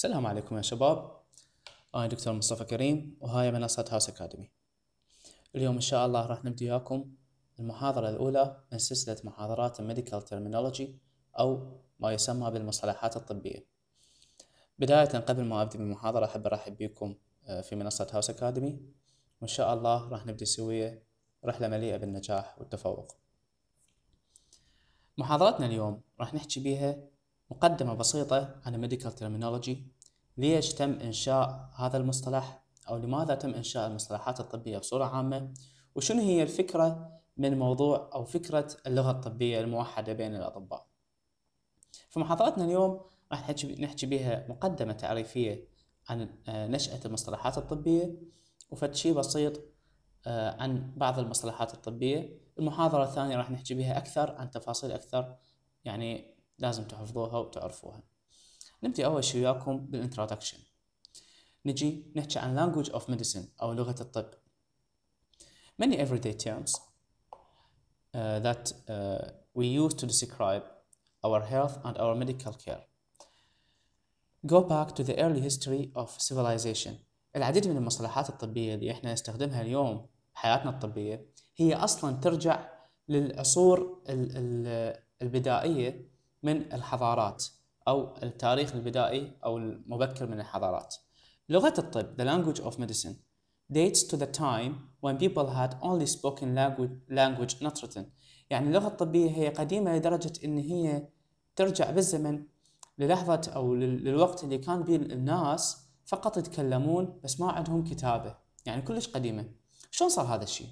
السلام عليكم يا شباب أنا دكتور مصطفى كريم وهاي منصة هاوس أكاديمي اليوم إن شاء الله راح نبدي وياكم المحاضرة الأولى من سلسلة محاضرات الميديكال ترمينولوجي أو ما يسمى بالمصطلحات الطبية بداية قبل ما أبدأ بالمحاضرة أحب أرحب بكم آه، في منصة هاوس أكاديمي وإن شاء الله راح نبدي سوية رحلة مليئة بالنجاح والتفوق محاضرتنا اليوم راح نحكي بيها مقدمة بسيطة عن Medical Terminology ليش تم إنشاء هذا المصطلح أو لماذا تم إنشاء المصطلحات الطبية بصورة عامة وشنو هي الفكرة من موضوع أو فكرة اللغة الطبية الموحدة بين الأطباء في محاضرتنا اليوم راح نحكي بها مقدمة تعريفية عن آه، نشأة المصطلحات الطبية وفد شيء بسيط آه، عن بعض المصطلحات الطبية المحاضرة الثانية راح نحكي بها أكثر عن تفاصيل أكثر يعني لازم تحفظوها وتعرفوها نبدأ أول شي وياكم بالانترودكشن نجي نحكي عن language of medicine أو لغة الطب many everyday terms uh, that uh, we use to describe our health and our medical care go back to the early history of civilization العديد من المصطلحات الطبية اللي احنا نستخدمها اليوم بحياتنا الطبية هي أصلا ترجع للعصور البدائية من الحضارات أو التاريخ البدائي أو المبكر من الحضارات لغة الطب the language of medicine dates to the time when people had only spoken language, language not written يعني اللغة الطبية هي قديمة لدرجة أن هي ترجع بالزمن للحظة أو للوقت اللي كان بيه الناس فقط يتكلمون بس ما عندهم كتابة يعني كلش قديمة شلون صار هذا الشيء؟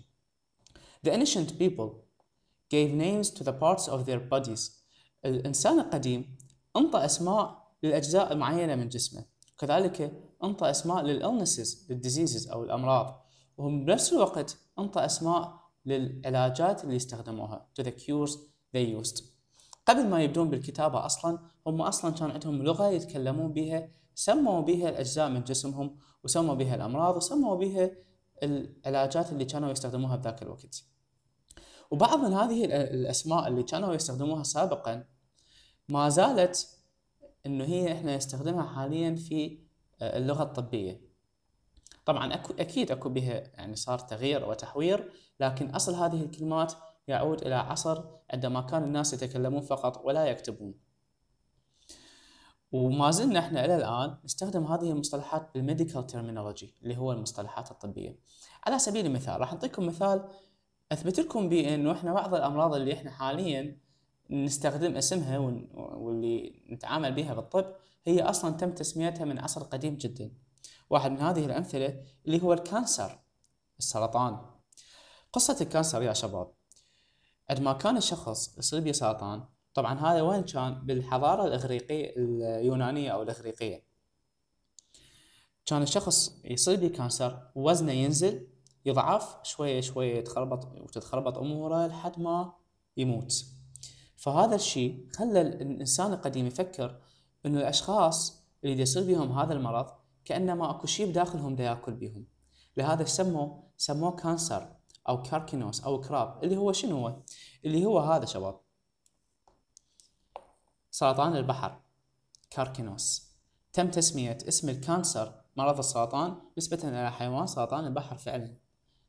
The ancient people gave names to the parts of their bodies الإنسان القديم أنطى أسماء للأجزاء معينة من جسمه كذلك أنطى أسماء للإلنسز للديزيزز أو الأمراض وهم بنفس الوقت أنطى أسماء للعلاجات اللي استخدموها to the cures they used قبل ما يبدون بالكتابة أصلا هم أصلا كان عندهم لغة يتكلمون بها سموا بها الأجزاء من جسمهم وسموا بها الأمراض وسموا بها العلاجات اللي كانوا يستخدموها بذاك الوقت وبعض من هذه الاسماء اللي كانوا يستخدموها سابقا ما زالت انه هي احنا نستخدمها حاليا في آه، اللغه الطبيه طبعا أكو اكيد اكو بها يعني صار تغيير وتحوير لكن اصل هذه الكلمات يعود الى عصر عندما كان الناس يتكلمون فقط ولا يكتبون وما زلنا احنا الى الان نستخدم هذه المصطلحات بالميديكال ترمينولوجي اللي هو المصطلحات الطبيه على سبيل المثال راح اعطيكم مثال اثبت لكم بانه احنا بعض الامراض اللي احنا حاليا نستخدم اسمها واللي نتعامل بها بالطب هي اصلا تم تسميتها من عصر قديم جدا واحد من هذه الامثله اللي هو الكانسر السرطان قصه الكانسر يا شباب عندما كان الشخص يصيب به سرطان طبعا هذا وين كان بالحضاره الاغريقيه اليونانيه او الاغريقيه كان الشخص يصيب كانسر وزنه ينزل يضعف شوية شوية يتخربط وتتخربط أموره لحد ما يموت فهذا الشيء خلى الإنسان القديم يفكر أنه الأشخاص اللي يصير بهم هذا المرض كأنما أكو شيء بداخلهم دا ياكل بهم لهذا سموه سموه كانسر أو كاركينوس أو كراب اللي هو شنو هو؟ اللي هو هذا شباب سرطان البحر كاركينوس تم تسمية اسم الكانسر مرض السرطان نسبة إلى حيوان سرطان البحر فعلا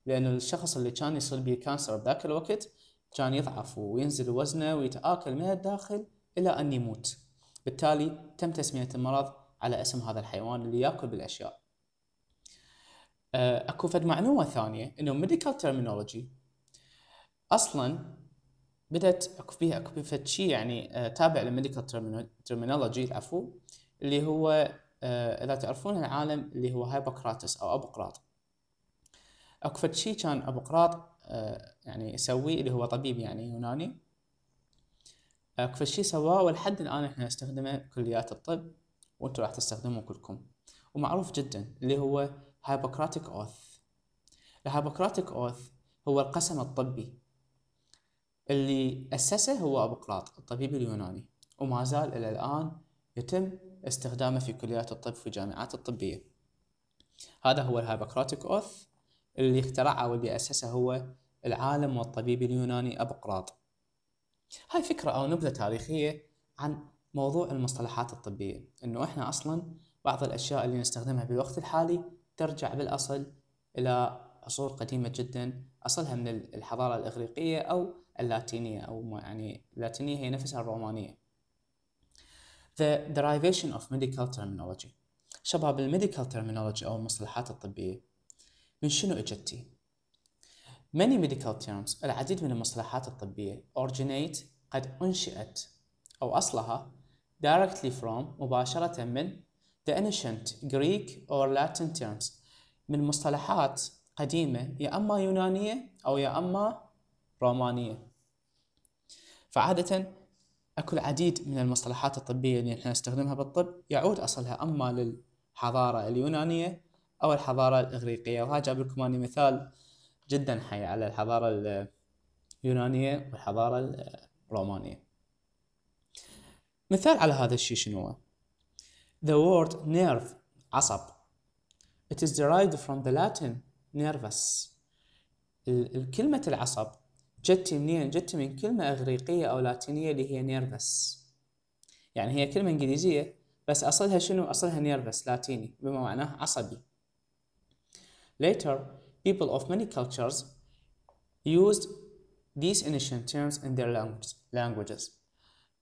لأن الشخص اللي كان يصير به كانسر بذاك الوقت كان يضعف وينزل وزنه ويتآكل من الداخل إلى أن يموت بالتالي تم تسمية المرض على اسم هذا الحيوان اللي ياكل بالأشياء آه، أكو فد معلومة ثانية إنه ميديكال ترمينولوجي أصلا بدأت أكو فيها أكو فد شيء يعني آه، تابع للميديكال ترمينولوجي العفو اللي هو آه، إذا تعرفون العالم اللي هو هايبوكراتس أو أبوقراط اكو فد شي كان ابو قراط آه، يعني يسويه اللي هو طبيب يعني يوناني اكو فد شي سواه ولحد الان احنا نستخدمه كليات الطب وانتم راح تستخدموه كلكم ومعروف جدا اللي هو هايبوكراتيك اوث الهايبوكراتيك اوث هو القسم الطبي اللي أسسه هو أبو قراط الطبيب اليوناني وما زال إلى الآن يتم استخدامه في كليات الطب في الجامعات الطبية هذا هو الهايبوكراتيك أوث اللي اخترعها واللي أسسها هو العالم والطبيب اليوناني أبقراط هاي فكرة أو نبذة تاريخية عن موضوع المصطلحات الطبية إنه إحنا أصلا بعض الأشياء اللي نستخدمها بالوقت الحالي ترجع بالأصل إلى عصور قديمة جدا أصلها من الحضارة الإغريقية أو اللاتينية أو يعني اللاتينية هي نفسها الرومانية The derivation of medical terminology شباب الميديكال terminology أو المصطلحات الطبية من شنو اجتي؟ Many medical terms العديد من المصطلحات الطبية originate قد أنشئت أو أصلها directly from مباشرة من the ancient Greek or Latin terms من مصطلحات قديمة يا أما يونانية أو يا أما رومانية فعادة اكو العديد من المصطلحات الطبية اللي احنا نستخدمها بالطب يعود اصلها اما للحضارة اليونانية أو الحضارة الإغريقية وها جاب لكم أني مثال جدا حي على الحضارة اليونانية والحضارة الرومانية مثال على هذا الشيء شنو The word nerve عصب It is derived from the Latin nervous الكلمة العصب جت منين؟ جت من كلمة إغريقية أو لاتينية اللي هي نيرفس يعني هي كلمة إنجليزية بس أصلها شنو؟ أصلها نيرفس لاتيني بما معناه عصبي Later, people of many cultures used these ancient terms in their languages.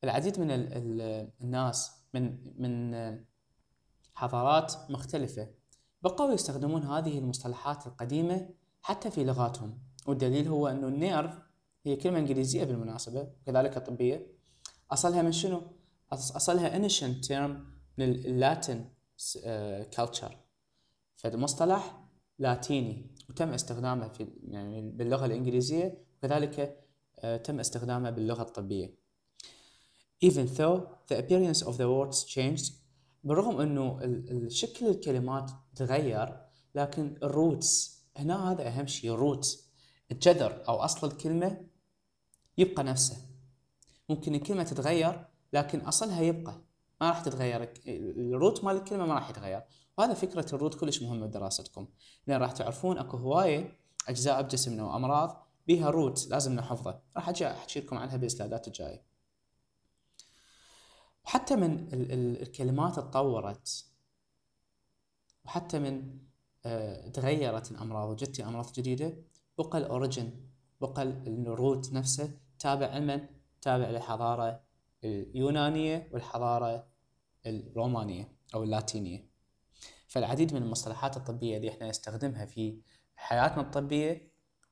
العديد من ال ال الناس من من آه، حضارات مختلفة بقوا يستخدمون هذه المصطلحات القديمة حتى في لغاتهم والدليل هو أنه النيرف هي كلمة إنجليزية بالمناسبة وكذلك طبية أصلها من شنو؟ أصلها ancient term من اللاتين آه، culture فالمصطلح لاتيني وتم استخدامه في يعني باللغة الإنجليزية وكذلك آه، تم استخدامه باللغة الطبية. Even though the appearance of the words changed بالرغم انه شكل الكلمات تغير لكن الروتس هنا هذا اهم شيء الروت الجذر او اصل الكلمه يبقى نفسه ممكن الكلمه تتغير لكن اصلها يبقى ما راح تتغير الروت مال الكلمه ما راح يتغير هذا فكره الروت كلش مهمه بدراستكم لان راح تعرفون اكو هوايه اجزاء بجسمنا وامراض بيها روت لازم نحفظه راح اجي احكي لكم عنها بالسلايدات الجايه وحتى من ال ال الكلمات تطورت وحتى من آه تغيرت الامراض وجت امراض جديده بقى الاوريجن بقى الروت نفسه تابع لمن؟ تابع للحضاره اليونانيه والحضاره الرومانيه او اللاتينيه فالعديد من المصطلحات الطبية اللي احنا نستخدمها في حياتنا الطبية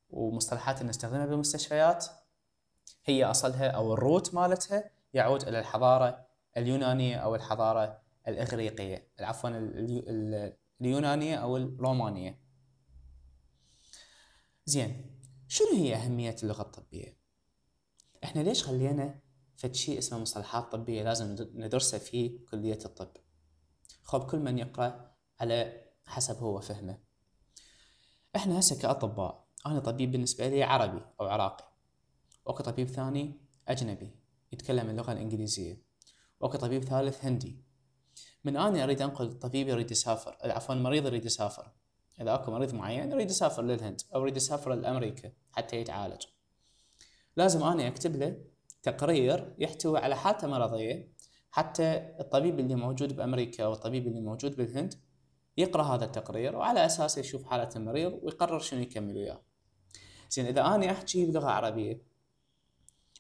ومصطلحات اللي نستخدمها بالمستشفيات هي أصلها أو الروت مالتها يعود إلى الحضارة اليونانية أو الحضارة الإغريقية عفوا اليونانية أو الرومانية زين شنو هي أهمية اللغة الطبية؟ احنا ليش خلينا فد شيء اسمه مصطلحات طبية لازم ندرسه في كلية الطب؟ خب كل من يقرأ على حسب هو فهمه احنا هسه كأطباء أنا طبيب بالنسبة لي عربي أو عراقي وأكو طبيب ثاني أجنبي يتكلم اللغة الإنجليزية وأكو طبيب ثالث هندي من أنا أريد أنقل الطبيب يريد يسافر عفوا المريض يريد يسافر إذا أكو مريض معين يريد يسافر للهند أو يريد يسافر لأمريكا حتى يتعالج لازم أنا أكتب له تقرير يحتوي على حالته مرضية حتى الطبيب اللي موجود بأمريكا أو الطبيب اللي موجود بالهند يقرا هذا التقرير وعلى اساسه يشوف حاله المريض ويقرر شنو يكمل وياه. زين اذا انا احكي بلغه عربيه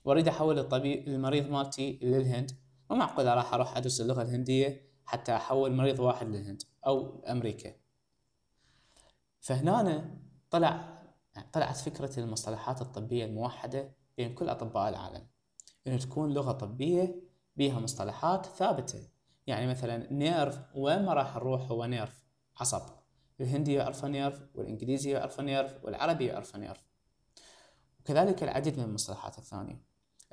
واريد احول الطبيب المريض مالتي للهند ما معقول راح اروح ادرس اللغه الهنديه حتى احول مريض واحد للهند او امريكا. فهنا طلع طلعت فكره المصطلحات الطبيه الموحده بين كل اطباء العالم. ان تكون لغه طبيه بيها مصطلحات ثابته يعني مثلا نيرف وين ما راح نروح هو نيرف عصب الهندية ألفا نيرف والإنجليزية ألفا نيرف والعربية ألفا نيرف وكذلك العديد من المصطلحات الثانية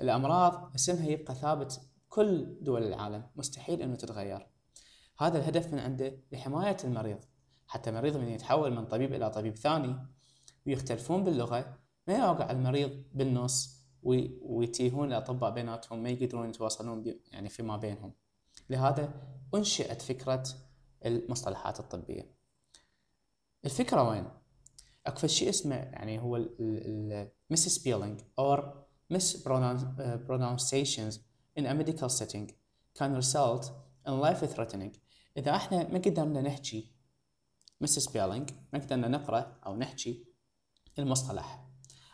الأمراض اسمها يبقى ثابت كل دول العالم مستحيل أنه تتغير هذا الهدف من عنده لحماية المريض حتى المريض من يتحول من طبيب إلى طبيب ثاني ويختلفون باللغة ما يوقع المريض بالنص ويتيهون الأطباء بيناتهم ما يقدرون يتواصلون يعني فيما بينهم لهذا أنشئت فكرة المصطلحات الطبية الفكرة وين؟ اكو شيء اسمه يعني هو مس سبيلينج or مس آه، in a medical setting can result in life threatening اذا احنا ما قدرنا نحكي مس سبيلينج ما قدرنا نقرا او نحكي المصطلح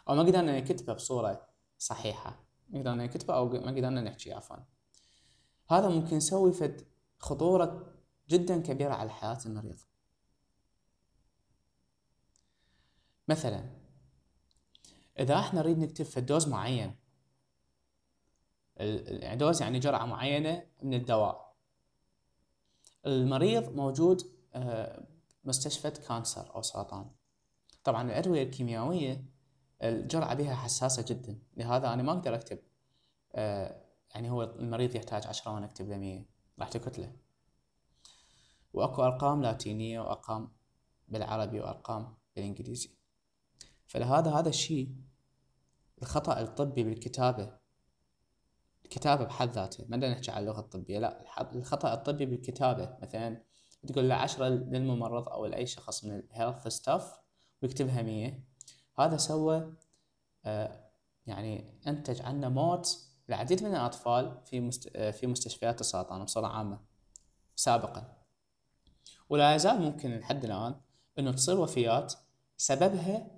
او ما قدرنا نكتبه بصوره صحيحه ما قدرنا نكتبه او ما قدرنا نحكي عفوا هذا ممكن يسوي فد خطوره جدا كبيرة على حياة المريض مثلا إذا احنا نريد نكتب في دوز معين الدوز يعني, يعني جرعة معينة من الدواء المريض موجود آه، مستشفى كانسر أو سرطان طبعا الأدوية الكيميائية الجرعة بها حساسة جدا لهذا أنا ما أقدر أكتب آه، يعني هو المريض يحتاج عشرة وأنا أكتب له مية راح تكتله واكو ارقام لاتينية وارقام بالعربي وارقام بالانجليزي فلهذا هذا الشيء الخطأ الطبي بالكتابة الكتابة بحد ذاته ما نحكي على اللغة الطبية لا الخطأ الطبي بالكتابة مثلا تقول له عشرة للممرض أو لأي شخص من الهيلث ستاف ويكتبها مية هذا سوى آه يعني أنتج عنا موت العديد من الأطفال في مست... آه، في مستشفيات السرطان بصورة عامة سابقا ولا يزال ممكن لحد الآن أنه تصير وفيات سببها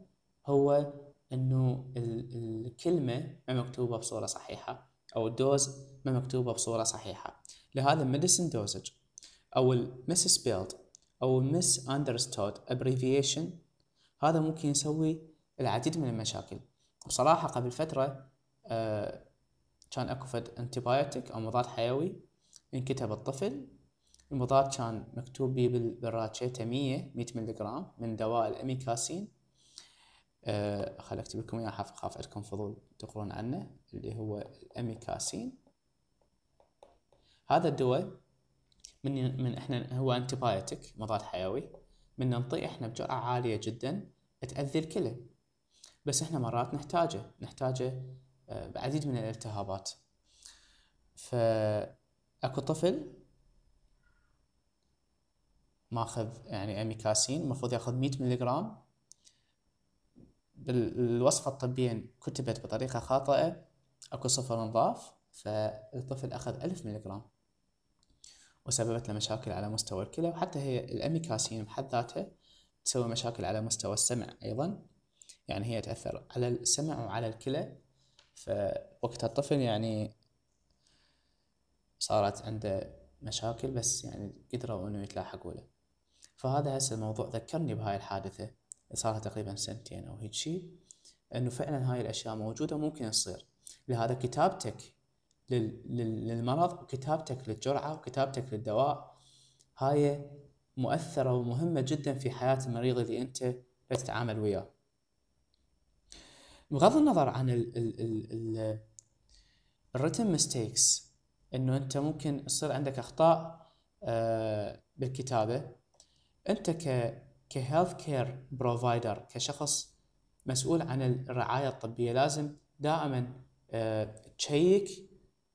هو أنه الكلمة ما مكتوبة بصورة صحيحة أو الدوز ما مكتوبة بصورة صحيحة لهذا الميديسن دوزج أو المس سبيلد أو المس أندرستود abbreviation هذا ممكن يسوي العديد من المشاكل بصراحة قبل فترة آه، كان اكو فد انتبايوتيك او مضاد حيوي انكتب الطفل المضاد كان مكتوب بيه بالراتشيتة 100 100 ملغ من دواء الاميكاسين أه خل اكتب لكم اياه خاف عندكم فضول تقرون عنه اللي هو الاميكاسين هذا الدواء من من احنا هو انتبايتك مضاد حيوي من ننطيه احنا بجرعه عاليه جدا تاذي الكلى بس احنا مرات نحتاجه نحتاجه آه، بعديد من الالتهابات فاكو طفل ماخذ يعني اميكاسين المفروض ياخذ 100 جرام بالوصفة الطبية كتبت بطريقة خاطئة اكو صفر نظاف فالطفل اخذ 1000 جرام وسببت له مشاكل على مستوى الكلى وحتى هي الاميكاسين بحد ذاتها تسوي مشاكل على مستوى السمع ايضا يعني هي تاثر على السمع وعلى الكلى فوقتها الطفل يعني صارت عنده مشاكل بس يعني قدروا انه يتلاحقوا له فهذا هسه الموضوع ذكرني بهاي الحادثة صارها تقريبا سنتين أو هيك شيء أنه فعلا هاي الأشياء موجودة ممكن تصير لهذا كتابتك للمرض وكتابتك للجرعة وكتابتك للدواء هاي مؤثرة ومهمة جدا في حياة المريض اللي أنت تتعامل وياه بغض النظر عن ال ال ال ال الريتم ميستيكس انه انت ممكن تصير عندك اخطاء آه، بالكتابه انت ك كهيلث كير بروفايدر كشخص مسؤول عن الرعايه الطبيه لازم دائما آه، تشيك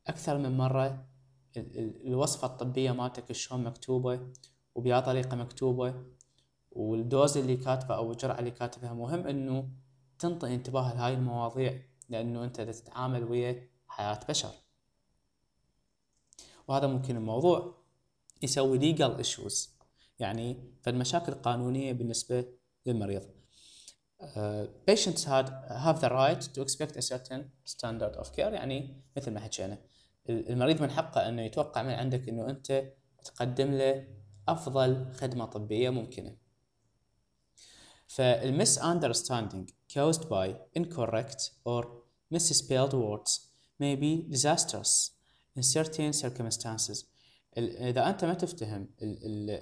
اكثر من مره الوصفه الطبيه مالتك شلون مكتوبه وبيا طريقه مكتوبه والدوز اللي كاتبه او الجرعه اللي كاتبها مهم انه تنطي انتباه لهاي المواضيع لانه انت تتعامل ويا حياه بشر وهذا ممكن الموضوع يسوي legal issues يعني فالمشاكل قانونيه بالنسبة للمريض. Uh, patients had have the right to expect a certain standard of care يعني مثل ما حكينا المريض من حقه انه يتوقع من عندك انه انت تقدم له افضل خدمه طبيه ممكنه. فالمس understanding caused by incorrect or misspelled words may be disastrous in certain circumstances اذا انت ما تفتهم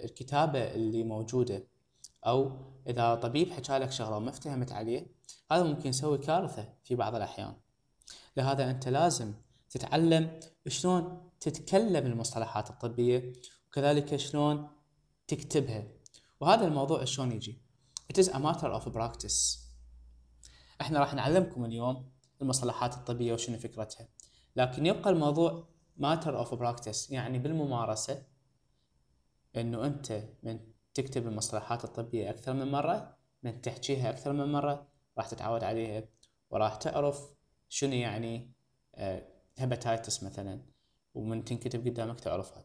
الكتابه اللي موجوده او اذا طبيب حكى لك شغله وما افتهمت عليه هذا ممكن يسوي كارثه في بعض الاحيان لهذا انت لازم تتعلم شلون تتكلم المصطلحات الطبيه وكذلك شلون تكتبها وهذا الموضوع شلون يجي It is a matter of practice احنا راح نعلمكم اليوم المصطلحات الطبيه وشنو فكرتها لكن يبقى الموضوع ماتر اوف براكتس يعني بالممارسه انه انت من تكتب المصطلحات الطبيه اكثر من مره من تحكيها اكثر من مره راح تتعود عليها وراح تعرف شنو يعني هباتايتس آه، مثلا ومن تنكتب قدامك تعرفها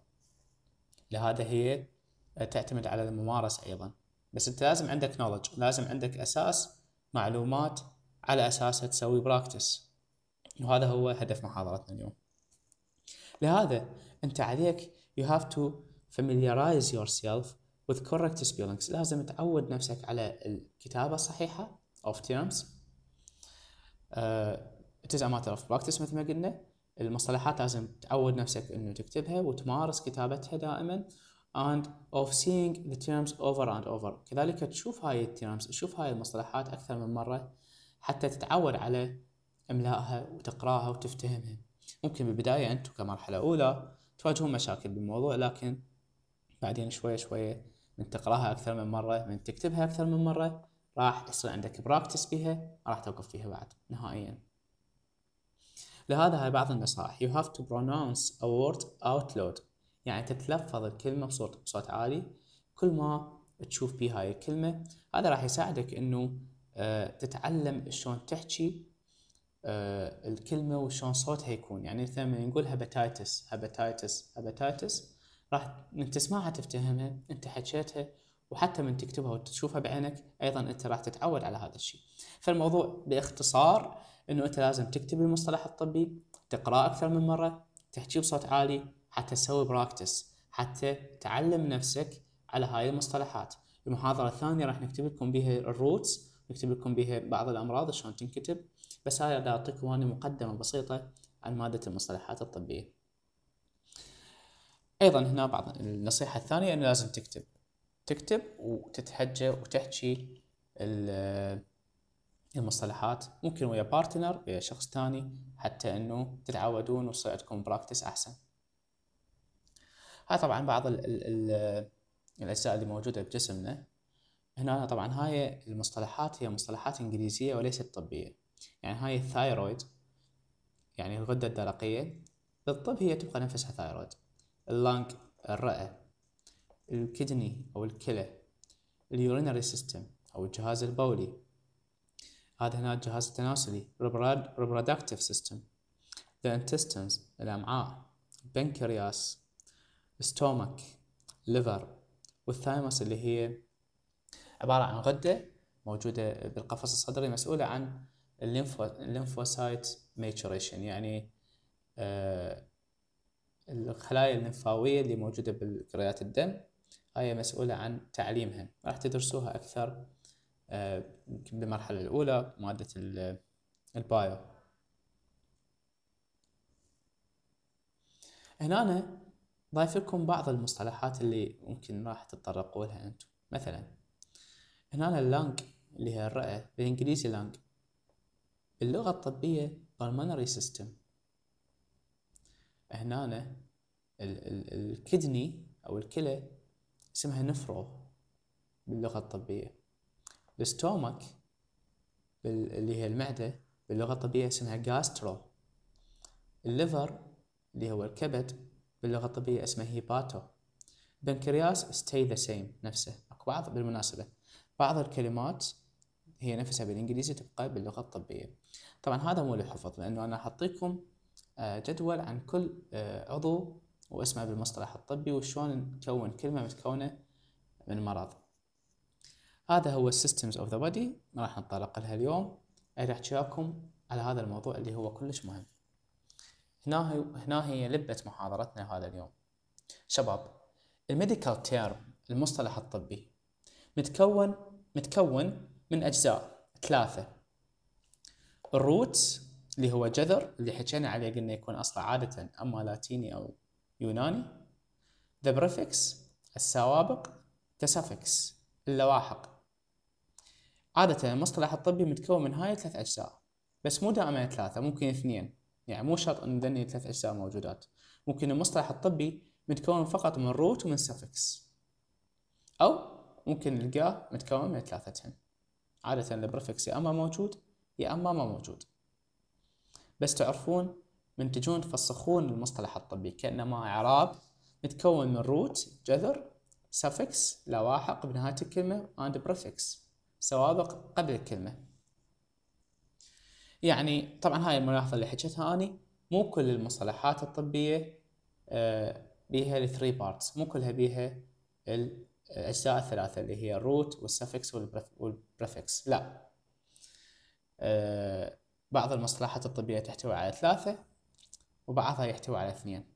لهذا هي تعتمد على الممارسه ايضا بس انت لازم عندك نولج لازم عندك اساس معلومات على اساسها تسوي براكتس وهذا هو هدف محاضرتنا اليوم لهذا انت عليك you have to familiarize yourself with correct spellings لازم تعود نفسك على الكتابة الصحيحة of terms uh, it is a matter of practice مثل ما قلنا المصطلحات لازم تعود نفسك انه تكتبها وتمارس كتابتها دائما and of seeing the terms over and over كذلك تشوف هاي التيرمز تشوف هاي المصطلحات أكثر من مرة حتى تتعود على إملائها وتقراها وتفتهمها ممكن بالبداية أنتم كمرحلة أولى تواجهون مشاكل بالموضوع لكن بعدين شوية شوية من تقراها أكثر من مرة من تكتبها أكثر من مرة راح يصير عندك براكتس بيها ما راح توقف فيها بعد نهائيا لهذا هاي بعض النصائح you have to pronounce a word out loud يعني تتلفظ الكلمة بصوت بصوت عالي كل ما تشوف بيها هاي الكلمة هذا راح يساعدك انه آه، تتعلم شلون تحكي آه الكلمه وشلون صوتها يكون يعني مثلا لما نقول هباتايتس هباتايتس هباتايتس راح من تسمعها تفتهمها انت حكيتها وحتى من تكتبها وتشوفها بعينك ايضا انت راح تتعود على هذا الشيء فالموضوع باختصار انه انت لازم تكتب المصطلح الطبي تقراه اكثر من مره تحكي بصوت عالي حتى تسوي براكتس حتى تعلم نفسك على هاي المصطلحات المحاضره الثانيه راح نكتب لكم بها الروتس نكتب لكم بها بعض الامراض شلون تنكتب بس هاي أعطيكم أنا مقدمة بسيطة عن مادة المصطلحات الطبية أيضا هنا بعض النصيحة الثانية أنه لازم تكتب تكتب وتتهجى وتحكي المصطلحات ممكن ويا بارتنر ويا شخص ثاني حتى انه تتعودون ويصير عندكم براكتس احسن هاي طبعا بعض الـ الـ الـ الاجزاء اللي موجوده بجسمنا هنا طبعا هاي المصطلحات هي مصطلحات انجليزيه وليست طبيه يعني هاي الثايرويد يعني الغدة الدرقية بالطب هي تبقى نفسها ثايرويد اللانك الرئة الكدني أو الكلى اليورينري سيستم أو الجهاز البولي هذا هنا الجهاز التناسلي reproductive system the intestines الأمعاء البنكرياس stomach liver والثايموس اللي هي عبارة عن غدة موجودة بالقفص الصدري مسؤولة عن الليمفوسايت ميتشوريشن يعني آه، الخلايا الليمفاوية اللي موجودة بالكريات الدم هي مسؤولة عن تعليمها راح تدرسوها أكثر آه، بالمرحلة الأولى مادة البايو هنا أنا ضايف لكم بعض المصطلحات اللي ممكن راح تتطرقوا لها أنتم مثلا هنا اللانج اللي هي الرئة بالإنجليزي لانج اللغة الطبية pulmonary system هنا الكدني أو الكلى اسمها نفرو باللغة الطبية الستومك اللي هي المعدة باللغة الطبية اسمها gastro الليفر اللي هو الكبد باللغة الطبية اسمه هيباتو بنكرياس stay the same نفسه اكو بعض بالمناسبة بعض الكلمات هي نفسها بالإنجليزي تبقى باللغة الطبية طبعا هذا مو للحفظ لأنه أنا حطيكم آه، جدول عن كل آه، عضو واسمه بالمصطلح الطبي وشلون نكون كلمة متكونة من مرض هذا هو systems of the body ما راح نتطرق لها اليوم راح احكي لكم على هذا الموضوع اللي هو كلش مهم هنا هي هنا هي لبة محاضرتنا هذا اليوم شباب الميديكال تيرم المصطلح الطبي متكون متكون من أجزاء ثلاثة الروت اللي هو جذر اللي حكينا عليه قلنا يكون أصلا عادة أما لاتيني أو يوناني the prefix السوابق the suffix اللواحق عادة المصطلح الطبي متكون من هاي ثلاث أجزاء بس مو دائما ثلاثة ممكن اثنين يعني مو شرط أن ذني ثلاث أجزاء موجودات ممكن المصطلح الطبي متكون فقط من روت ومن suffix أو ممكن نلقاه متكون من ثلاثتهن عادة البرفكس يا اما موجود يا اما ما موجود بس تعرفون من تجون تفسخون المصطلح الطبي كأنما إعراب متكون من روت جذر suffix لواحق بنهاية الكلمة and prefix سوابق قبل الكلمة يعني طبعا هاي الملاحظة اللي حكيتها أني مو كل المصطلحات الطبية آه، بيها الثري بارتس مو كلها بيها الاجزاء الثلاثه اللي هي الروت والسفكس والبريفكس لا آه، بعض المصطلحات الطبيه تحتوي على ثلاثه وبعضها يحتوي على اثنين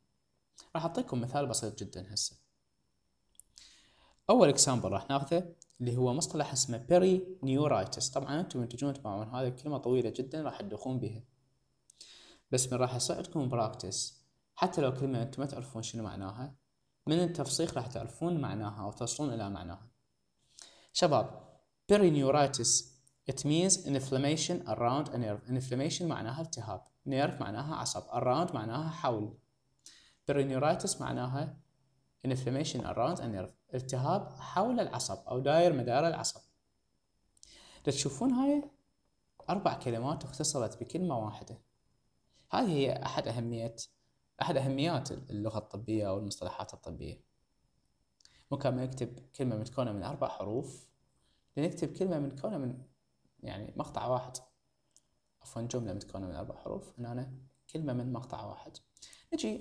راح اعطيكم مثال بسيط جدا هسه اول إكسامبل راح ناخذه اللي هو مصطلح اسمه بيري نيورايتس طبعا انتم من تجون تسمعون هذه الكلمه طويله جدا راح تدوخون بها بس من راح اساعدكم براكتس حتى لو كلمه انتم ما تعرفون شنو معناها من التفصيخ راح تعرفون معناها أو تصلون إلى معناها شباب perineuritis it means inflammation around a nerve inflammation معناها التهاب nerve معناها عصب around معناها حول perineuritis معناها inflammation around a nerve التهاب حول العصب أو داير مدار العصب تشوفون هاي أربع كلمات اختصرت بكلمة واحدة هذه هي أحد أهمية أحد أهميات اللغة الطبية أو المصطلحات الطبية ممكن ما نكتب كلمة متكونة من أربع حروف لنكتب كلمة متكونة من يعني مقطع واحد عفوا جملة متكونة من أربع حروف هنا أنا كلمة من مقطع واحد نجي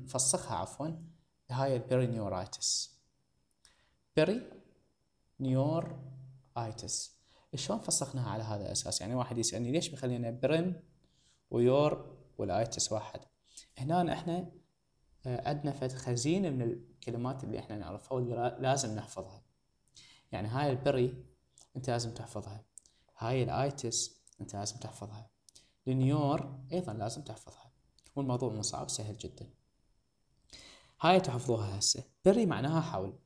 نفسخها عفوا هاي البيرينيورايتس بيري نيور ايتس شلون فسخناها على هذا الاساس يعني واحد يسالني ليش مخلينا برن ويور والايتس واحد هنا احنا آه، عندنا فد خزينة من الكلمات اللي احنا نعرفها واللي لازم نحفظها يعني هاي البري انت لازم تحفظها هاي الايتس انت لازم تحفظها النيور ايضا لازم تحفظها والموضوع مو صعب سهل جدا هاي تحفظوها هسه بري معناها حول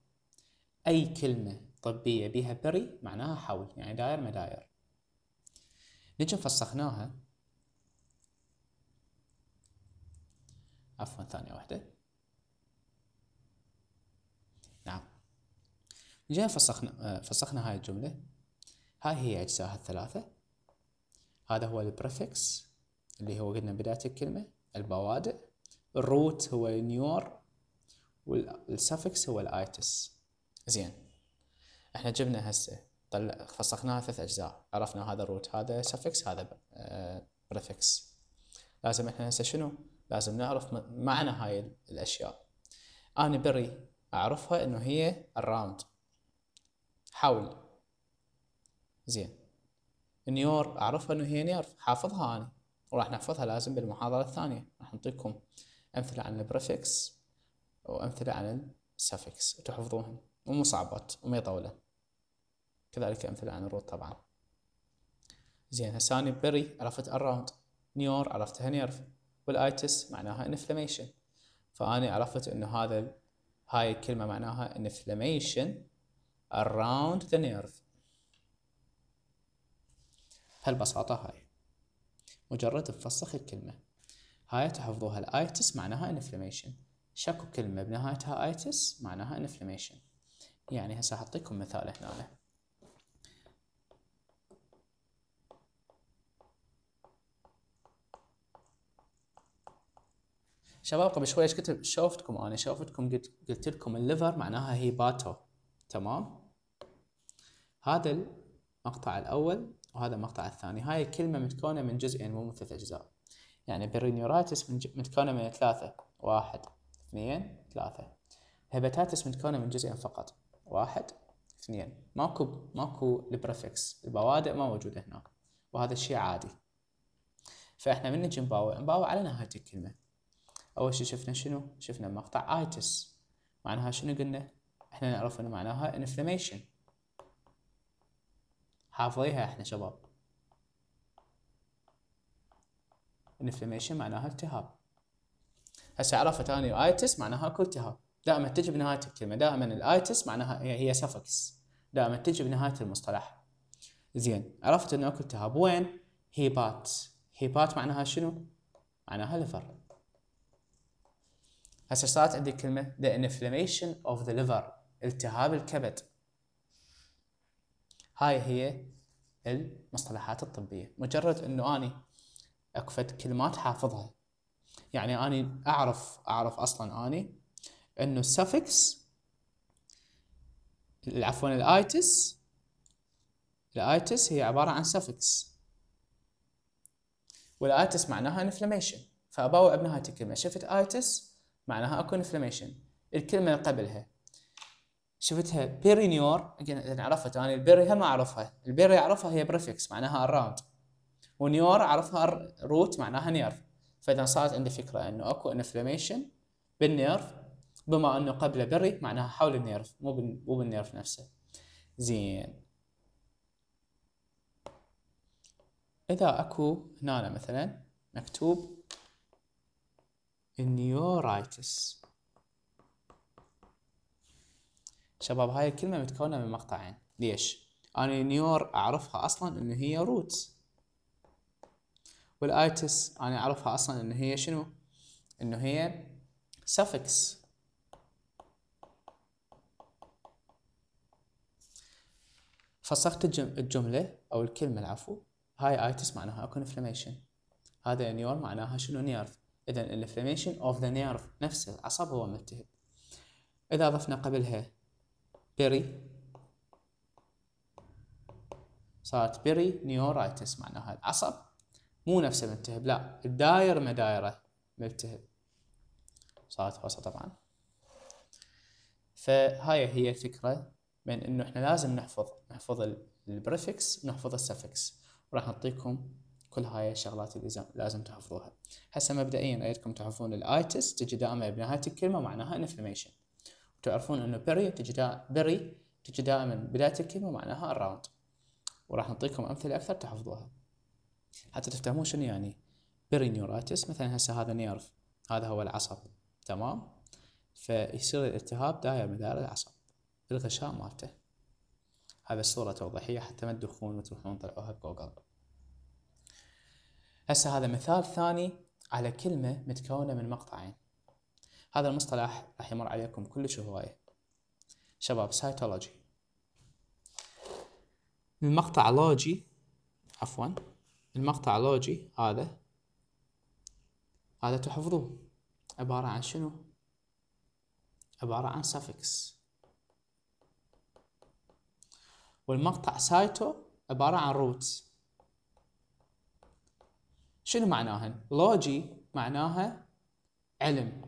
اي كلمة طبية بيها بري معناها حول يعني داير مداير نجي فسخناها عفوا ثانية واحدة نعم جينا فسخنا آه، فسخنا هاي الجملة هاي هي أجزائها الثلاثة هذا هو البريفكس اللي هو قلنا بداية الكلمة البوادئ الروت هو النيور والسفكس هو الايتس زين احنا جبنا هسه طلع فسخناها ثلاث اجزاء عرفنا هذا الروت هذا سفكس هذا بريفكس آه، لازم احنا هسه شنو لازم نعرف معنى هاي الأشياء أنا بري أعرفها إنه هي الراوند حول زين نيور أعرفها إنه هي نيرف حافظها أنا وراح نحفظها لازم بالمحاضرة الثانية راح نعطيكم أمثلة عن البريفكس وأمثلة عن السفكس تحفظوهم صعبات وما يطولن كذلك أمثلة عن الروت طبعا زين هسه أنا بري عرفت الراوند نيور عرفتها نيرف والايتس معناها انفلاميشن فأنا عرفت أنه هذا هاي الكلمة معناها inflammation around the nerve بهالبساطة هاي مجرد تفسخ الكلمة هاي تحفظوها الايتس معناها inflammation شكو كلمة بنهايتها ايتس معناها inflammation يعني هسه أعطيكم مثال هنا شباب قبل شوي ايش كتب شوفتكم انا شوفتكم قلت, قلت لكم الليفر معناها هيباتو تمام هذا المقطع الاول وهذا المقطع الثاني هاي الكلمة متكونة من جزئين مو من ثلاث اجزاء يعني برينيوراتس متكونة من ثلاثة واحد اثنين ثلاثة هيباتاتس متكونة من جزئين فقط واحد اثنين ماكو ماكو البريفكس البوادئ ما موجودة هنا وهذا الشيء عادي فاحنا من نجي نباوع نباوع على نهاية الكلمة اول شيء شفنا شنو شفنا مقطع ايتس معناها شنو قلنا احنا نعرف ان معناها انفلاميشن حافظيها احنا شباب انفلاميشن معناها التهاب هسه عرفت اني ايتس معناها اكو التهاب دائما تجي بنهايه الكلمه دائما الايتس معناها هي سفكس دائما تجي بنهايه المصطلح زين عرفت انه اكو التهاب وين هيبات هيبات معناها شنو معناها الفرق هسه صارت عندي كلمه the inflammation of the liver التهاب الكبد هاي هي المصطلحات الطبيه مجرد انه اني اكفت كلمات حافظها يعني اني اعرف اعرف اصلا اني انه suffix عفوا الايتس الايتس هي عباره عن suffix والايتس معناها انفلاميشن فابوع بنهايه الكلمه شفت ايتس معناها اكو انفلاميشن الكلمه اللي قبلها شفتها بيرينيور اذا عرفت انا البيري هم اعرفها البيري اعرفها هي بريفكس معناها اراوند ونيور اعرفها روت معناها نيرف فاذا صارت عندي فكره انه اكو انفلاميشن بالنيرف بما انه قبله بري معناها حول النيرف مو مو بالنيرف نفسه زين اذا اكو هنا مثلا مكتوب النيورايتس شباب هاي الكلمة متكونة من مقطعين ليش؟ أنا نيور أعرفها أصلا إن هي روت والآيتس أنا أعرفها أصلا إن هي شنو؟ إنه هي suffix فسخت الجملة أو الكلمة العفو هاي آيتس معناها اكو انفلاميشن هذا نيور معناها شنو نيرف إذا الانفلاميشن اوف ذا نيرف نفسه العصب هو ملتهب إذا ضفنا قبلها بيري صارت بيري نيورايتس معناها العصب مو نفسه ملتهب لا الداير مدايره ملتهب صارت فرصة طبعا فهاي هي الفكرة من انه احنا لازم نحفظ نحفظ البريفكس ونحفظ السفكس وراح نعطيكم كل هاي الشغلات اللي لازم تحفظوها هسه مبدئيا اريدكم تعرفون الايتس تجي دائما بنهايه الكلمه معناها انفلاميشن تعرفون انه بري تجي دا بري تجي دائما بدايه الكلمه معناها الراوند وراح نعطيكم امثله اكثر تحفظوها حتى تفهمون شنو يعني نيوراتس مثلا هسه هذا نيرف هذا هو العصب تمام فيصير الالتهاب داير مدار العصب الغشاء مالته هذا الصورة توضيحية حتى ما تدخون وتروحون تطلعوها بجوجل هسه هذا مثال ثاني على كلمة متكونة من مقطعين هذا المصطلح راح يمر عليكم كلش هواية شباب سايتولوجي المقطع لوجي عفوا المقطع لوجي هذا هذا تحفظوه عبارة عن شنو؟ عبارة عن suffix والمقطع سايتو عبارة عن روتس شنو معناها؟ لوجي معناها علم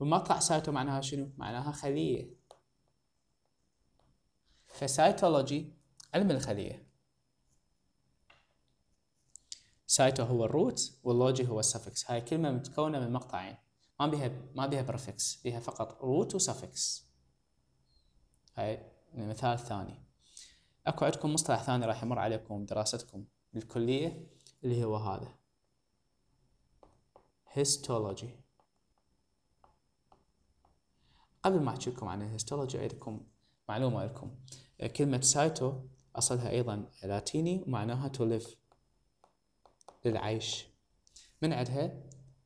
ومطلع سايتو معناها شنو؟ معناها خلية فسايتولوجي علم الخلية سايتو هو الروت واللوجي هو السفكس هاي كلمة متكونة من مقطعين ما بها ما بها برفكس بها فقط روت وسفكس هاي مثال ثاني اكو عندكم مصطلح ثاني راح يمر عليكم دراستكم الكلية اللي هو هذا histology قبل ما احكي لكم عن الهيستولوجي عندكم معلومة لكم كلمة سايتو اصلها ايضا لاتيني ومعناها تو ليف للعيش من عندها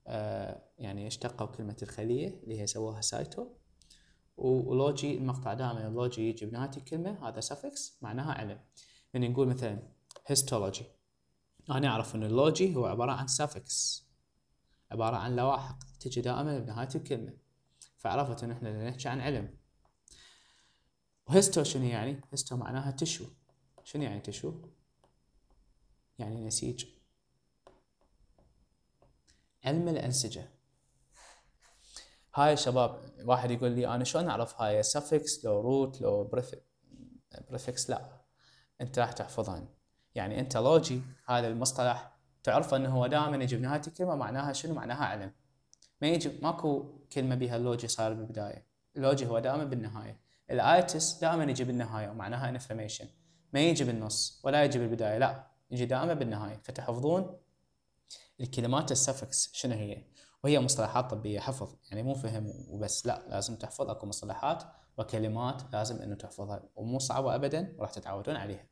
آه يعني اشتقوا كلمة الخلية اللي هي سووها سايتو ولوجي المقطع دائما لوجي يجي بنهاية الكلمة هذا suffix معناها علم من نقول مثلا histology أنا أعرف أن اللوجي هو عبارة عن suffix عبارة عن لواحق تجي دائما بنهاية الكلمة فعرفت أن احنا نحكي عن علم وهستو شنو يعني؟ هستو معناها تشو شنو يعني تشو؟ يعني نسيج علم الأنسجة هاي شباب واحد يقول لي أنا شلون أعرف هاي suffix لو root لو prefix لا أنت راح تحفظهن يعني انتولوجي هذا المصطلح تعرفه انه هو دائما يجي بنهايه الكلمه معناها شنو معناها علم ما يجي ماكو كلمه بها لوجي صار بالبدايه اللوجي هو دائما بالنهايه الايتس دائما يجي بالنهايه ومعناها انفورميشن ما يجي بالنص ولا يجي بالبدايه لا يجي دائما بالنهايه فتحفظون الكلمات السفكس شنو هي وهي مصطلحات طبيه حفظ يعني مو فهم وبس لا لازم تحفظ اكو مصطلحات وكلمات لازم انه تحفظها ومو صعبه ابدا وراح تتعودون عليها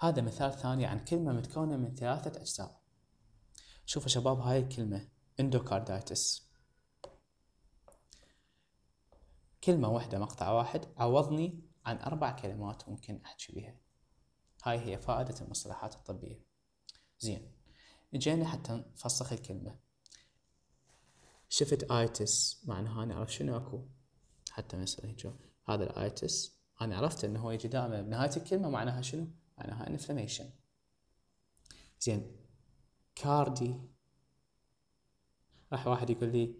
هذا مثال ثاني عن كلمة متكونة من ثلاثة أجزاء شوفوا شباب هاي الكلمة اندوكاردايتس كلمة واحدة مقطع واحد عوضني عن أربع كلمات ممكن أحكي بها هاي هي فائدة المصطلحات الطبية زين جينا حتى نفسخ الكلمة شفت ايتس معناها أنا أعرف شنو أكو حتى مثلا هذا الايتس أنا عرفت أنه هو يجي دائما بنهاية الكلمة معناها شنو معناها انفلاميشن زين كاردي راح واحد يقول لي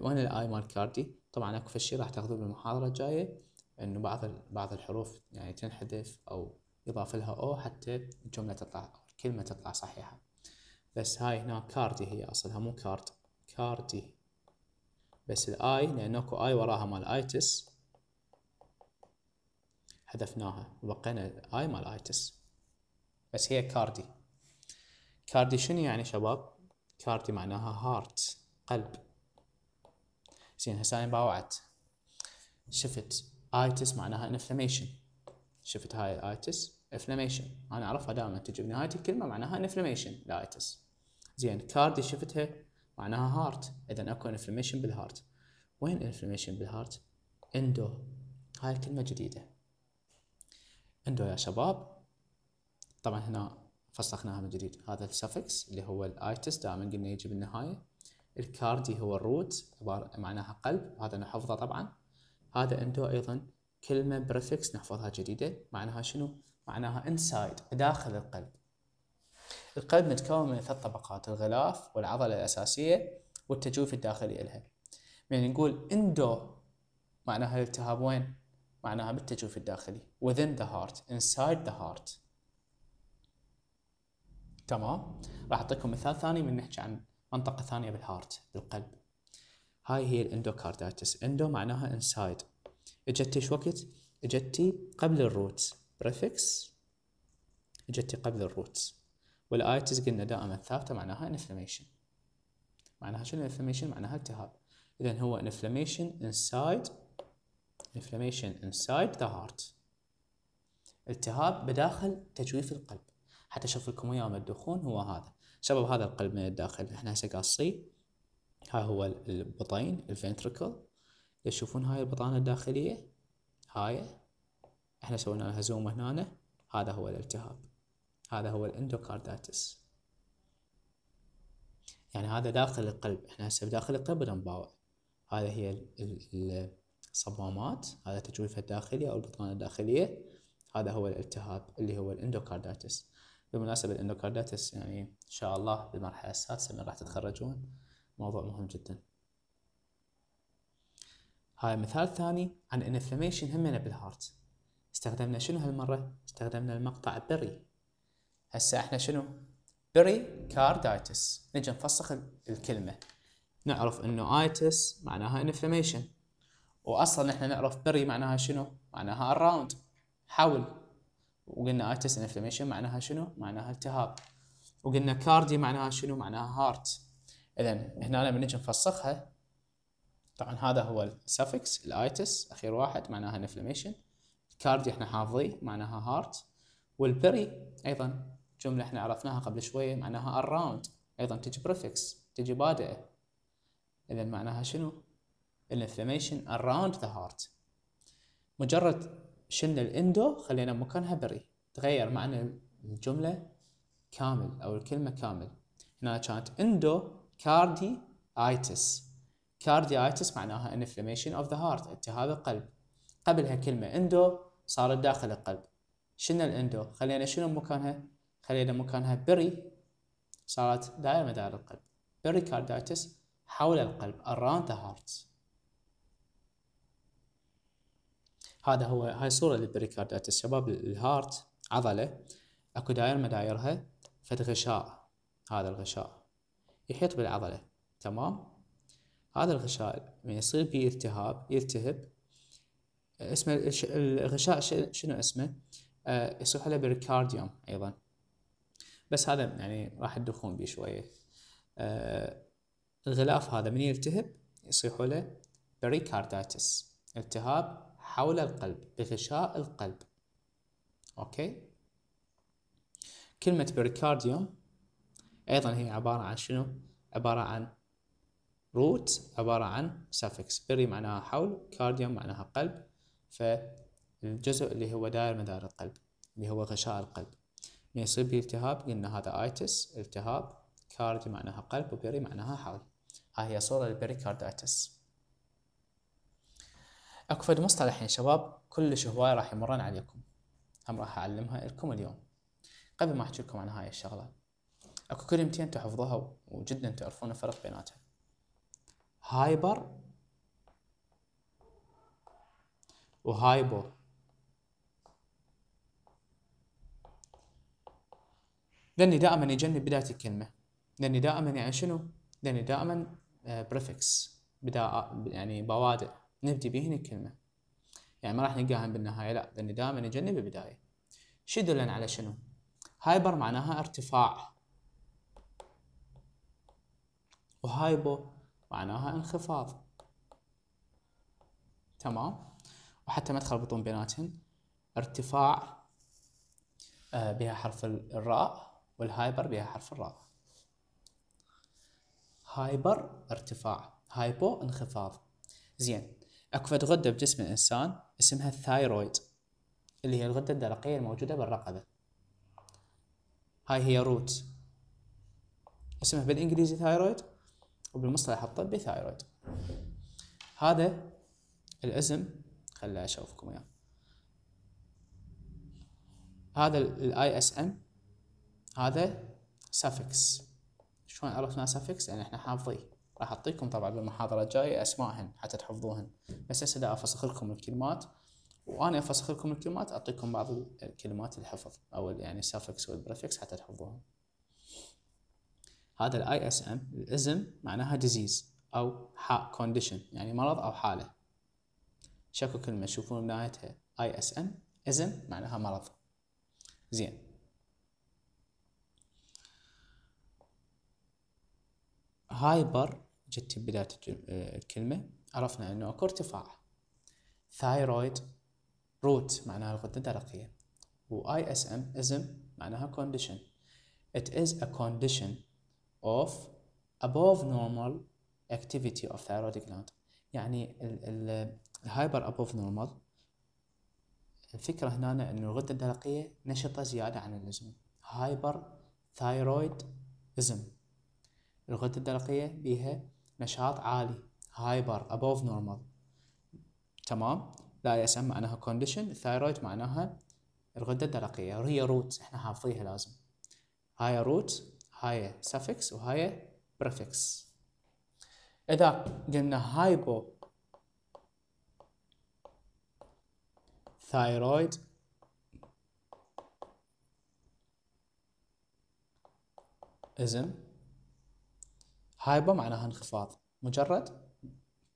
وين الاي مال كاردي طبعا اكو فشي راح تاخذوه بالمحاضره الجايه انه بعض بعض الحروف يعني تنحذف او يضاف لها او حتى الجمله تطلع الكلمه تطلع صحيحه بس هاي هنا كاردي هي اصلها مو كارد كاردي بس الاي لان اكو اي وراها مال ايتس حذفناها وبقينا الاي مال ايتس بس هي كاردي كاردي شنو يعني شباب كاردي معناها هارت قلب زين هسه انا باوعت شفت ايتس معناها انفلاميشن شفت هاي ايتس انفلاميشن انا اعرفها دائما تجي بنهايه الكلمه معناها انفلاميشن الايتس زين كاردي شفتها معناها هارت اذا اكو انفلاميشن بالهارت وين انفلاميشن بالهارت اندو هاي كلمه جديده اندو يا شباب طبعا هنا فسخناها من جديد هذا السفكس اللي هو الايتس دائما قلنا يجي بالنهايه الكاردي هو الروت معناها قلب وهذا نحفظه طبعا هذا عنده ايضا كلمه بريفكس نحفظها جديده معناها شنو؟ معناها انسايد داخل القلب القلب متكون من ثلاث طبقات الغلاف والعضله الاساسيه والتجويف الداخلي لها يعني نقول اندو معناها الالتهاب وين؟ معناها بالتجويف الداخلي within the heart inside the heart تمام راح اعطيكم مثال ثاني من نحكي عن منطقه ثانيه بالهارت بالقلب هاي هي الاندوكاردايتس اندو معناها انسايد اجتي شو وقت اجتي قبل الروت بريفكس اجتي قبل الروت والايتس قلنا دائما ثابته معناها انفلاميشن معناها شنو انفلاميشن معناها التهاب اذا هو انفلاميشن انسايد انفلاميشن انسايد ذا هارت التهاب بداخل تجويف القلب حتى أشوف لكم وياه الدخون هو هذا سبب هذا القلب من الداخل احنا هسه قاصين ها هو البطين الفنتركل تشوفون هاي البطانة الداخلية هاي احنا سوينا لها زوم هنا هذا هو الالتهاب هذا هو الاندوكارداتس يعني هذا داخل القلب احنا هسه داخل القلب نباوع هذا هي الصمامات هذا تجويفها الداخلية او البطانة الداخلية هذا هو الالتهاب اللي هو الاندوكارداتس بالمناسبة الاندوكارداتس يعني إن شاء الله بالمرحلة السادسة من راح تتخرجون موضوع مهم جدا هاي مثال ثاني عن انفلاميشن همنا بالهارت استخدمنا شنو هالمرة؟ استخدمنا المقطع بري هسه احنا شنو؟ بري كاردايتس نجي نفسخ الكلمة نعرف انه ايتس معناها انفلاميشن واصلا احنا نعرف بري معناها شنو؟ معناها اراوند حول وقلنا اتس انفلاميشن معناها شنو؟ معناها التهاب وقلنا كاردي معناها شنو؟ معناها هارت اذا هنا لما نجي نفسخها طبعا هذا هو السفكس الايتس اخير واحد معناها انفلاميشن الكاردي احنا حافظيه معناها هارت والبري ايضا جمله احنا عرفناها قبل شويه معناها اراوند ايضا تجي بريفكس تجي بادئه اذا معناها شنو؟ الانفلاميشن اراوند ذا هارت مجرد شلنا الاندو خلينا مكانها بري تغير معنى الجملة كامل أو الكلمة كامل هنا كانت اندو كاردي ايتس كاردي ايتس معناها انفلاميشن اوف ذا هارت التهاب القلب قبلها كلمة اندو صارت داخل القلب شلنا الاندو خلينا شنو مكانها خلينا مكانها بري صارت دائرة مدار القلب كارديتس حول القلب around the heart هذا هو هاي صورة للبريكاردات الشباب الهارت عضلة اكو داير مدايرها فد غشاء هذا الغشاء يحيط بالعضلة تمام هذا الغشاء من يصير به التهاب يلتهب اسمه الغشاء شنو اسمه آه يصير عليه بريكارديوم ايضا بس هذا يعني راح تدخون به شوية آه الغلاف هذا من يلتهب يصيح له بريكارداتس التهاب حول القلب بغشاء القلب أوكي كلمة بريكارديوم أيضا هي عبارة عن شنو؟ عبارة عن روت عبارة عن suffix بري معناها حول كارديوم معناها قلب فالجزء اللي هو داير مدار القلب اللي هو غشاء القلب من يصير به التهاب قلنا هذا ايتس التهاب كارديو معناها قلب وبري معناها حول هاي هي صورة البريكاردايتس اكو فد مصطلح يا شباب كلش هواي راح يمرن عليكم هم راح اعلمها لكم اليوم قبل ما احكي لكم عن هاي الشغله اكو كلمتين تحفظوها وجدا تعرفون الفرق بيناتها هايبر وهايبو لاني دائما يجنب بدايه الكلمه لاني دائما يعني شنو؟ لاني دائما بريفكس آه، بدا يعني بوادئ نبدي بهن الكلمة يعني ما راح نلقاهم بالنهاية لا لأن دائما نجنب البداية شو يدلنا على شنو؟ هايبر معناها ارتفاع وهايبو معناها انخفاض تمام وحتى ما تخربطون بيناتهم ارتفاع آه، بها حرف الراء والهايبر بها حرف الراء هايبر ارتفاع هايبو انخفاض زين اكو فد غده بجسم الانسان اسمها الثايرويد اللي هي الغده الدرقيه الموجوده بالرقبه هاي هي روت اسمها بالانجليزي ثايرويد وبالمصطلح الطبي ثايرويد هذا الاسم خليني اشوفكم اياه هذا الاي اس ام هذا سافكس شلون عرفنا سافكس لان يعني احنا حافظيه راح اعطيكم طبعا بالمحاضره الجايه اسمائهن حتى تحفظوهن بس هسه دا افسخ لكم الكلمات وانا افسخ لكم الكلمات اعطيكم بعض الكلمات الحفظ او يعني السافكس والبريفكس حتى تحفظوهم هذا الاي اس ام الاسم معناها ديزيز او كونديشن يعني مرض او حاله شكو كلمه تشوفون بنهايتها اي اس ام اسم معناها مرض زين هايبر جت بداية آه، الكلمة عرفنا أنه أكو ارتفاع ثايرويد روت معناها الغدة الدرقية و اي اس ام اسم معناها condition it is a condition of above normal activity of thyroid gland يعني الهايبر above normal الفكرة هنا أنه الغدة الدرقية نشطة زيادة عن اللزوم هايبر ثايرويد الغدة الدرقية بيها نشاط عالي هايبر ابوف normal تمام لا اس ام معناها كونديشن الثايرويد معناها الغده الدرقيه وهي روت احنا حافظيها لازم هاي روت هاي سفكس وهاي بريفكس اذا قلنا هايبو ثايرويد ازم هايبر معناها انخفاض مجرد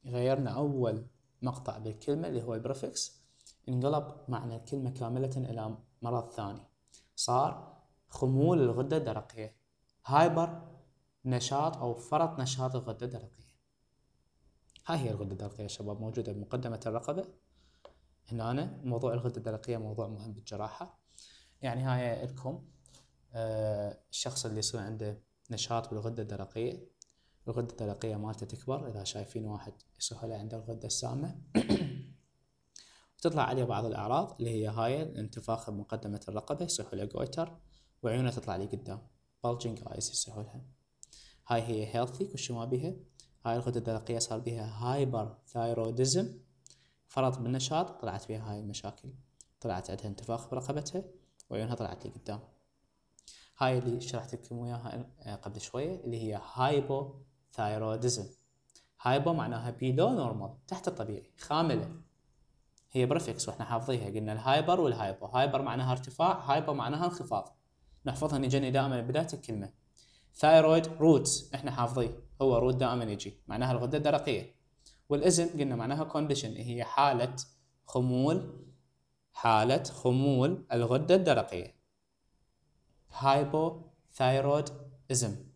غيرنا أول مقطع بالكلمة اللي هو البريفكس انقلب معنى الكلمة كاملة إلى مرض ثاني صار خمول الغدة الدرقية هايبر نشاط أو فرط نشاط الغدة الدرقية هاي هي الغدة الدرقية شباب موجودة بمقدمة الرقبة هنا أنا موضوع الغدة الدرقية موضوع مهم بالجراحة يعني هاي لكم آه، الشخص اللي يصير عنده نشاط بالغدة الدرقية الغدة الطلقية مالته تكبر إذا شايفين واحد سهولة عنده الغدة السامة تطلع عليه بعض الأعراض اللي هي هاي الانتفاخ بمقدمة الرقبة سهولة جويتر وعيونه تطلع قدام bulging eyes يسهلها هاي هي healthy كل ما بيها هاي الغدة الدرقية صار بيها هايبر ثايروديزم فرط بالنشاط طلعت فيها هاي المشاكل طلعت عندها انتفاخ برقبتها وعيونها طلعت لي قدام هاي اللي شرحت لكم وياها قبل شوية اللي هي هايبو ثايرودزم هايبو معناها بيدو نورمال تحت الطبيعي خامله هي بريفكس واحنا حافظيها قلنا الهايبر والهايبو هايبر معناها ارتفاع هايبو معناها انخفاض نحفظها يجيني دائما بدايه الكلمه ثايرويد روت احنا حافظيه هو روت دائما يجي معناها الغده الدرقيه والازم قلنا معناها كونديشن هي حاله خمول حاله خمول الغده الدرقيه هايبو ثايرويد ازم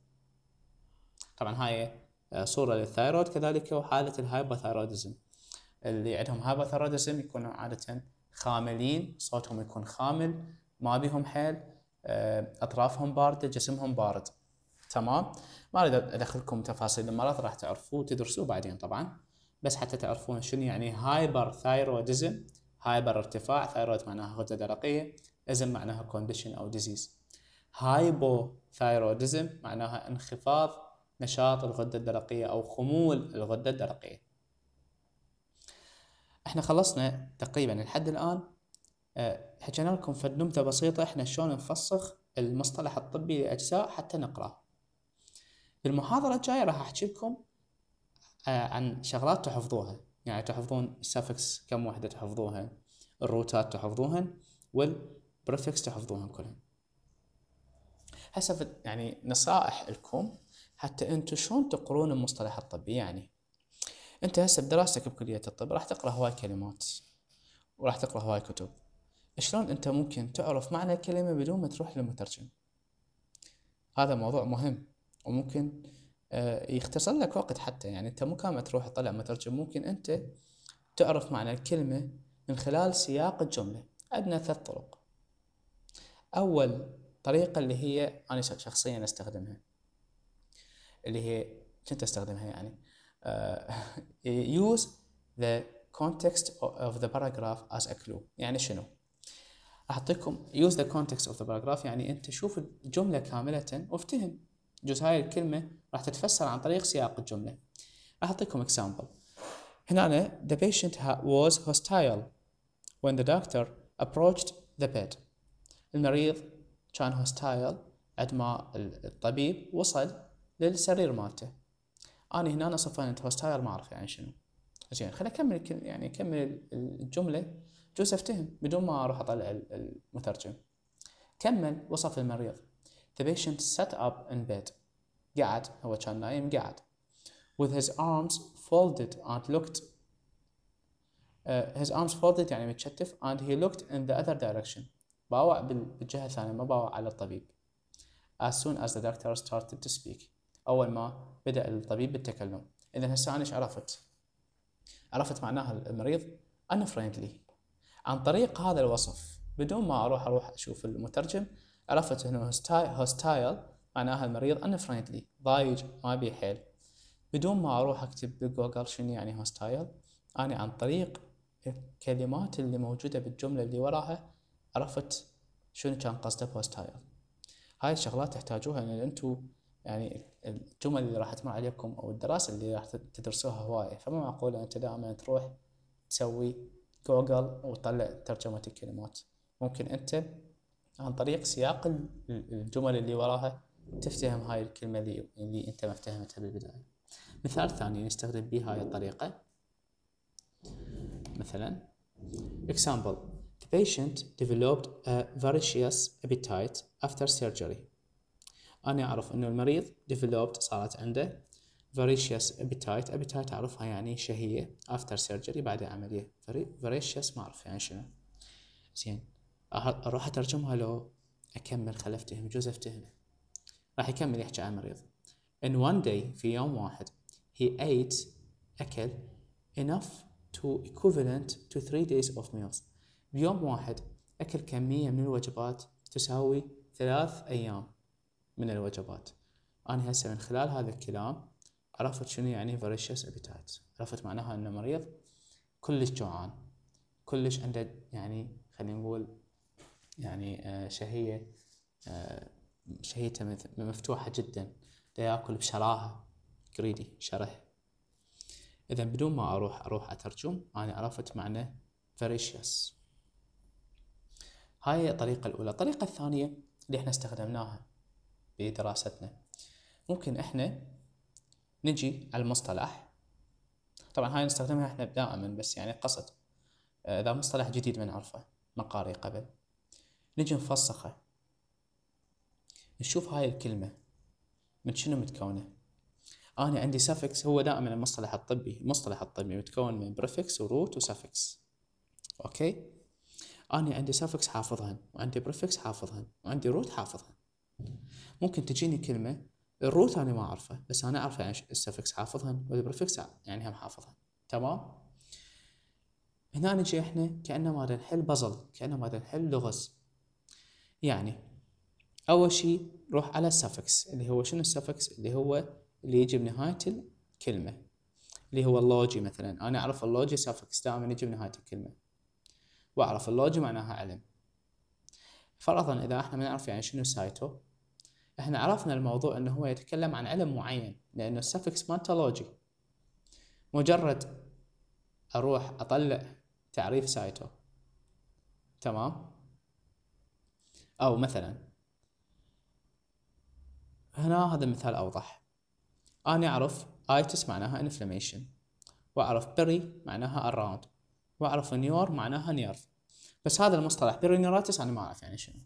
طبعا هاي آه، صورة للثايرويد كذلك وحالة الهايبوثايروديزم اللي عندهم هايبوثايروديزم يكونوا عادة خاملين صوتهم يكون خامل ما بيهم حيل آه، أطرافهم باردة جسمهم بارد تمام ما اريد ادخلكم تفاصيل المرض راح تعرفوه وتدرسوه بعدين طبعا بس حتى تعرفون شنو يعني هايبر ثايروديزم هايبر ارتفاع ثايرويد معناها غده درقيه ازم معناها كونديشن او ديزيز هايبو ثايروديزم معناها انخفاض نشاط الغدة الدرقية أو خمول الغدة الدرقية احنا خلصنا تقريبا لحد الآن آه، حكينا لكم فد نبذة بسيطة احنا شلون نفسخ المصطلح الطبي لأجزاء حتى نقرأه بالمحاضرة الجاية راح أحكي لكم آه، عن شغلات تحفظوها يعني تحفظون السفكس كم وحدة تحفظوها الروتات تحفظوهن والبريفكس تحفظوها كلهم هسه يعني نصائح لكم حتى انتو شلون تقرون المصطلح الطبي يعني انت هسه بدراستك بكليه الطب راح تقرا هواي كلمات وراح تقرا هواي كتب شلون انت ممكن تعرف معنى الكلمه بدون ما تروح للمترجم هذا موضوع مهم وممكن آه، يختصر لك وقت حتى يعني انت مو كان تروح تطلع مترجم ممكن انت تعرف معنى الكلمه من خلال سياق الجمله عندنا ثلاث طرق اول طريقه اللي هي انا شخصيا استخدمها اللي هي كنت استخدمها يعني آه، use the context of the paragraph as a clue يعني شنو؟ اعطيكم use the context of the paragraph يعني انت شوف الجمله كامله وافتهم جزء هاي الكلمه راح تتفسر عن طريق سياق الجمله اعطيكم example هنا the patient was hostile when the doctor approached the bed المريض كان hostile عندما الطبيب وصل للسرير مالته انا هنا أنا صفنت هوستاير ما اعرف يعني شنو زين خليني اكمل يعني اكمل الجمله جوز افتهم بدون ما اروح اطلع المترجم كمل وصف المريض The patient sat up in bed قعد هو كان نايم قعد with his arms folded and looked uh, his arms folded يعني متشتف and he looked in the other direction باوع بالجهة الثانية ما باوع على الطبيب as soon as the doctor started to speak اول ما بدا الطبيب بالتكلم اذا هسه انا ايش عرفت؟ عرفت معناها المريض انا فريندلي عن طريق هذا الوصف بدون ما اروح اروح اشوف المترجم عرفت انه هوستايل معناها المريض انا فريندلي ضايج ما بيه حيل بدون ما اروح اكتب بجوجل شنو يعني هوستايل انا عن طريق الكلمات اللي موجوده بالجمله اللي وراها عرفت شنو كان قصده بهوستايل هاي الشغلات تحتاجوها ان انتم يعني الجمل اللي راح تمر عليكم او الدراسه اللي راح تدرسوها هوايه فما معقول انت دائما تروح تسوي جوجل وتطلع ترجمه الكلمات ممكن انت عن طريق سياق الجمل اللي وراها تفتهم هاي الكلمه اللي, اللي انت ما افتهمتها بالبدايه مثال ثاني نستخدم به هاي الطريقه مثلا example the patient developed a voracious appetite after surgery أنا أعرف إنه المريض developed صارت عنده voracious appetite appetite أعرفها يعني شهية after surgery بعد العملية voracious ما أعرف يعني شنو زين أروح أترجمها لو أكمل خل أفتهم جوز أفتهم راح يكمل يحكي عن المريض in one day في يوم واحد he ate أكل enough to equivalent to three days of meals بيوم واحد أكل كمية من الوجبات تساوي ثلاث أيام من الوجبات أنا هسه من خلال هذا الكلام عرفت شنو يعني voracious appetite عرفت معناها أنه مريض كلش جوعان كلش عنده يعني خلينا نقول يعني آه، شهية آه، شهيته مفتوحة جدا دا ياكل بشراهة كريدي شره إذا بدون ما أروح أروح أترجم أنا عرفت معنى voracious هاي الطريقة الأولى الطريقة الثانية اللي احنا استخدمناها بدراستنا ممكن احنا نجي على المصطلح طبعا هاي نستخدمها احنا دائما بس يعني قصد آه، اذا مصطلح جديد ما نعرفه ما قاري قبل نجي نفسخه نشوف هاي الكلمة من شنو متكونة أنا عندي سافكس هو دائما المصطلح الطبي المصطلح الطبي متكون من بريفكس وروت وسافكس أوكي أنا عندي سافكس حافظهن وعندي بريفكس حافظهن وعندي روت حافظهن ممكن تجيني كلمه الروت انا ما اعرفه بس انا اعرف يعني السفكس حافظها والبريفكس يعني هم حافظها تمام هنا نجي احنا كانما نحل بزل كانما نحل لغز يعني اول شيء نروح على السفكس اللي هو شنو السفكس اللي هو اللي يجي بنهايه الكلمه اللي هو اللوجي مثلا انا اعرف اللوجي سفكس دائما يجي بنهايه الكلمه واعرف اللوجي معناها علم فرضا اذا احنا ما نعرف يعني شنو سايتو احنا عرفنا الموضوع انه هو يتكلم عن علم معين لانه السفكس مالته مجرد اروح اطلع تعريف سايتو تمام او مثلا هنا هذا مثال اوضح انا اعرف ايتس معناها انفلاميشن واعرف بري معناها اراوند واعرف نيور معناها نيرف بس هذا المصطلح برينيوراتس انا ما اعرف يعني شنو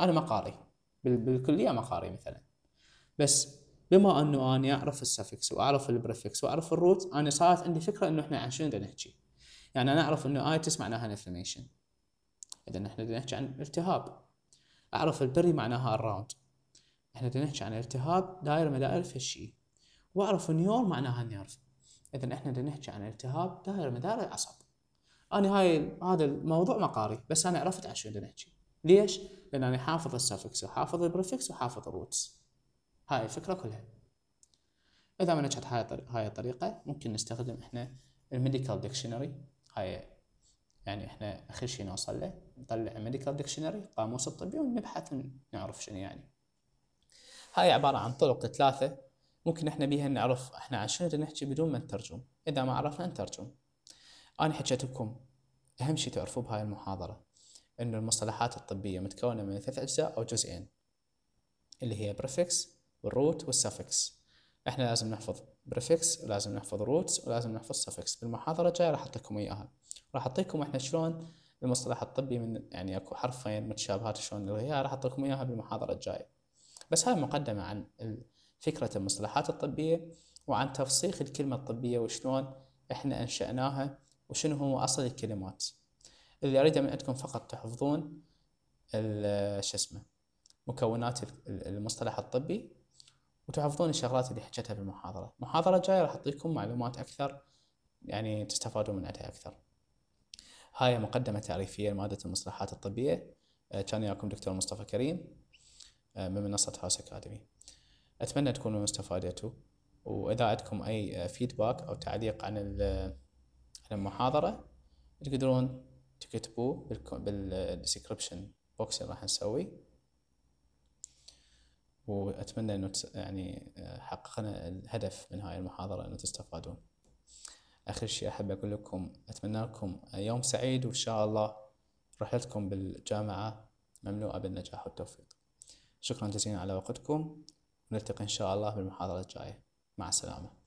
انا ما قاري بالكليه مقاري مثلا بس بما انه انا اعرف السفكس واعرف البريفكس واعرف الروت انا صارت عندي فكره انه احنا عن شنو نحكي يعني انا اعرف انه ايتس معناها انفلاميشن اذا احنا نحكي عن التهاب اعرف البري معناها الراوند احنا نحكي عن التهاب داير مدائر في واعرف نيور معناها نيرف اذا احنا نحكي عن التهاب داير مدار العصب انا هاي هذا الموضوع مقاري بس انا عرفت عن شنو نحكي ليش لان انا حافظ السفكس وحافظ البريفكس وحافظ الروتس هاي الفكره كلها اذا ما نجحت هاي الطريقه ممكن نستخدم احنا الميديكال ديكشنري هاي يعني احنا اخر شيء نوصل له نطلع ميديكال ديكشنري قاموس الطبي ونبحث ونعرف شنو يعني هاي عباره عن طرق ثلاثه ممكن احنا بيها نعرف احنا عن شنو نحكي بدون ما نترجم اذا ما عرفنا نترجم انا حكيت لكم اهم شيء تعرفوه بهاي المحاضره أن المصطلحات الطبية متكونة من ثلاث أجزاء أو جزئين اللي هي بريفكس والروت والسفكس احنا لازم نحفظ بريفكس ولازم نحفظ روتس ولازم نحفظ سفكس بالمحاضرة الجاية راح أعطيكم إياها راح أعطيكم احنا شلون المصطلح الطبي من يعني اكو حرفين متشابهات شلون نلغيها راح أعطيكم إياها بالمحاضرة الجاية بس هاي مقدمة عن فكرة المصطلحات الطبية وعن تفسيخ الكلمة الطبية وشلون احنا أنشأناها وشنو هو أصل الكلمات اللي اريده من عندكم فقط تحفظون شو اسمه مكونات المصطلح الطبي وتحفظون الشغلات اللي حكيتها بالمحاضرة المحاضرة الجاية راح أعطيكم معلومات أكثر يعني تستفادون من عندها أكثر هاي مقدمة تعريفية لمادة المصطلحات الطبية آه، كان وياكم دكتور مصطفى كريم آه، من منصة هاوس أكاديمي أتمنى تكونوا استفادتوا وإذا عندكم أي فيدباك آه، أو تعليق عن المحاضرة تقدرون تكتبوه بالديسكربشن بوكس اللي راح نسوي واتمنى انه يعني آه، حققنا الهدف من هاي المحاضره انه تستفادون اخر شيء احب اقول لكم اتمنى لكم يوم سعيد وان شاء الله رحلتكم بالجامعه مملوءه بالنجاح والتوفيق شكرا جزيلا على وقتكم ونلتقي ان شاء الله بالمحاضره الجايه مع السلامه